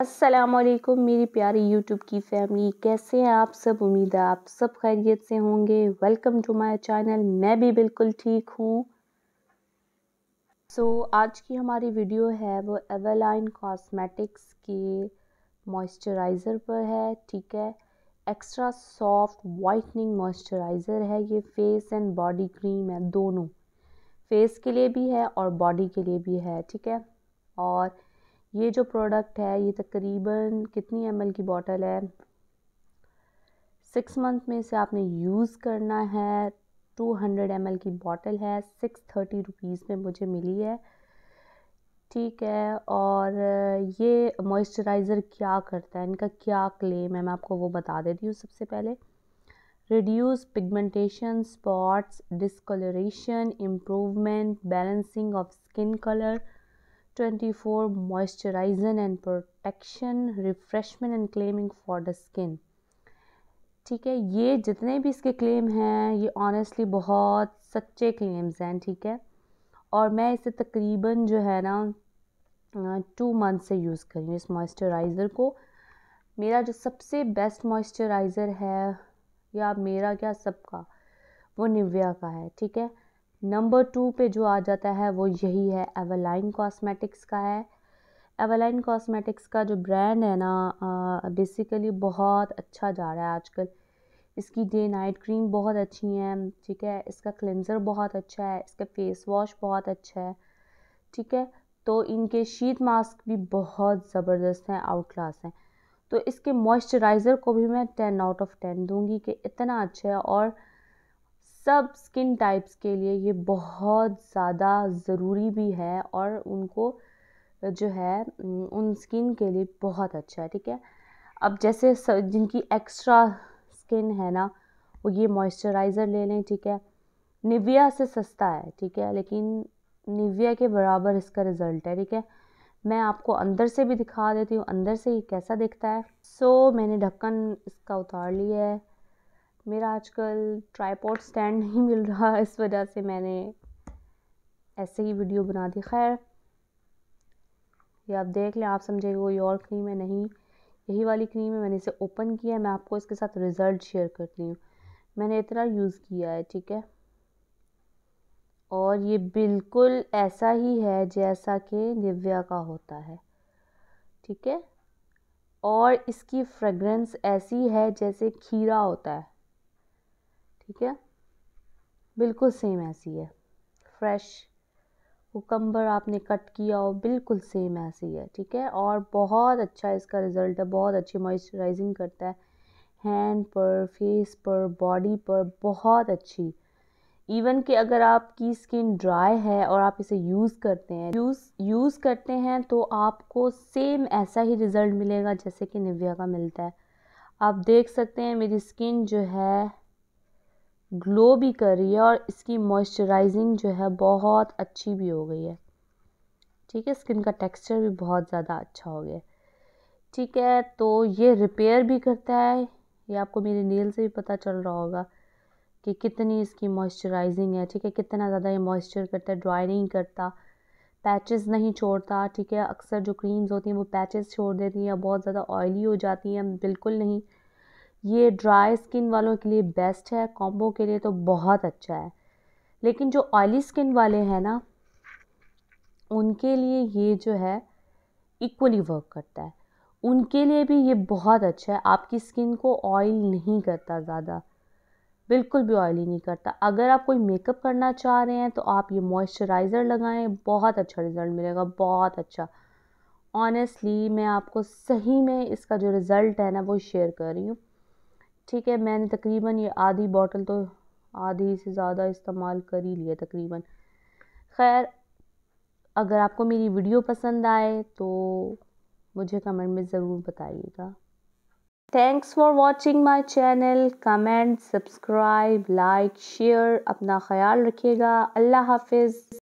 असलकुम मेरी प्यारी YouTube की फैमिली कैसे हैं आप सब उम्मीद है आप सब खैरियत से होंगे वेलकम टू माय चैनल मैं भी बिल्कुल ठीक हूँ सो so, आज की हमारी वीडियो है वो एवेलाइन कॉस्मेटिक्स के मॉइस्चराइज़र पर है ठीक है एक्स्ट्रा सॉफ्ट वाइटनिंग मॉइस्चराइज़र है ये फेस एंड बॉडी क्रीम है दोनों फेस के लिए भी है और बॉडी के लिए भी है ठीक है और ये जो प्रोडक्ट है ये तकरीबन कितनी एम की बॉटल है सिक्स मंथ में से आपने यूज़ करना है टू हंड्रेड एम की बॉटल है सिक्स थर्टी रुपीज़ में मुझे मिली है ठीक है और ये मॉइस्चराइज़र क्या करता है इनका क्या क्लेम है मैं आपको वो बता देती हूँ सबसे पहले reduce pigmentation spots discoloration improvement balancing of skin colour 24 moisturiser and protection refreshment and calming for the skin ठीक है ये जितने भी इसके क्लेम हैं ये ऑनेस्टली बहुत सच्चे क्लेम्स हैं ठीक है और मैं इसे तकरीबन जो है ना टू मंथ से यूज़ करी हूँ इस मॉइस्चराइज़र को मेरा जो सबसे बेस्ट मॉइस्चराइज़र है या मेरा क्या सबका वो निव्या का है ठीक है नंबर टू पे जो आ जाता है वो यही है एवलाइन कॉस्मेटिक्स का है एवलाइन कॉस्मेटिक्स का जो ब्रांड है ना बेसिकली बहुत अच्छा जा रहा है आजकल इसकी डे नाइट क्रीम बहुत अच्छी हैं ठीक है इसका क्लेंज़र बहुत अच्छा है इसका फेस वॉश बहुत अच्छा है ठीक है तो इनके शीत मास्क भी बहुत ज़बरदस्त हैं आउट क्लास हैं तो इसके मॉइस्चराइज़र को भी मैं टेन आउट ऑफ टेन दूंगी कि इतना अच्छा है और सब स्किन टाइप्स के लिए ये बहुत ज़्यादा ज़रूरी भी है और उनको जो है उन स्किन के लिए बहुत अच्छा है ठीक है अब जैसे जिनकी एक्स्ट्रा स्किन है ना वो ये मॉइस्चराइज़र ले लें ठीक है निविया से सस्ता है ठीक है लेकिन निविया के बराबर इसका रिज़ल्ट है ठीक है मैं आपको अंदर से भी दिखा देती हूँ अंदर से ये कैसा दिखता है सो so, मैंने ढक्कन इसका उतार लिया है मेरा आजकल ट्राईपॉड स्टैंड नहीं मिल रहा इस वजह से मैंने ऐसे ही वीडियो बना दी खैर ये आप देख लें आप समझेंगे कोई और क्रीम है नहीं यही वाली क्रीम है मैंने इसे ओपन किया है मैं आपको इसके साथ रिज़ल्ट शेयर करती हूँ मैंने इतना यूज़ किया है ठीक है और ये बिल्कुल ऐसा ही है जैसा कि निव्या का होता है ठीक है और इसकी फ्रेगरेंस ऐसी है जैसे खीरा होता है ठीक है बिल्कुल सेम ऐसी है फ्रेश कुकम्बर आपने कट किया हो बिल्कुल सेम ऐसी है ठीक है और बहुत अच्छा इसका रिज़ल्ट है बहुत अच्छी मॉइस्चराइजिंग करता है हैंड पर फेस पर बॉडी पर बहुत अच्छी इवन कि अगर आपकी स्किन ड्राई है और आप इसे यूज़ करते हैं यूज़ यूज़ करते हैं तो आपको सेम ऐसा ही रिज़ल्ट मिलेगा जैसे कि निविया का मिलता है आप देख सकते हैं मेरी स्किन जो है ग्लो भी कर रही है और इसकी मॉइस्चराइजिंग जो है बहुत अच्छी भी हो गई है ठीक है स्किन का टेक्सचर भी बहुत ज़्यादा अच्छा हो गया ठीक है तो ये रिपेयर भी करता है ये आपको मेरे नील से भी पता चल रहा होगा कि कितनी इसकी मॉइस्चराइजिंग है ठीक है कितना ज़्यादा ये मॉइस्चर करता है ड्राई नहीं करता पैचेस नहीं छोड़ता ठीक है अक्सर जो क्रीम्स होती हैं वो पैचेस छोड़ देती हैं बहुत ज़्यादा ऑयली हो जाती हैं बिल्कुल नहीं ये ड्राई स्किन वालों के लिए बेस्ट है कॉम्बो के लिए तो बहुत अच्छा है लेकिन जो ऑयली स्किन वाले हैं ना उनके लिए ये जो है इक्वली वर्क करता है उनके लिए भी ये बहुत अच्छा है आपकी स्किन को ऑयल नहीं करता ज़्यादा बिल्कुल भी ऑयली नहीं करता अगर आप कोई मेकअप करना चाह रहे हैं तो आप ये मॉइस्चराइज़र लगाएं बहुत अच्छा रिज़ल्ट मिलेगा बहुत अच्छा ऑनेस्टली मैं आपको सही में इसका जो रिज़ल्ट है ना वो शेयर कर रही हूँ ठीक है मैंने तकरीबन ये आधी बॉटल तो आधी से ज़्यादा इस्तेमाल कर ही लिया तकरीबन खैर अगर आपको मेरी वीडियो पसंद आए तो मुझे कमेंट में ज़रूर बताइएगा thanks for watching my channel comment subscribe like share अपना ख्याल रखिएगा अल्लाह हाफिज़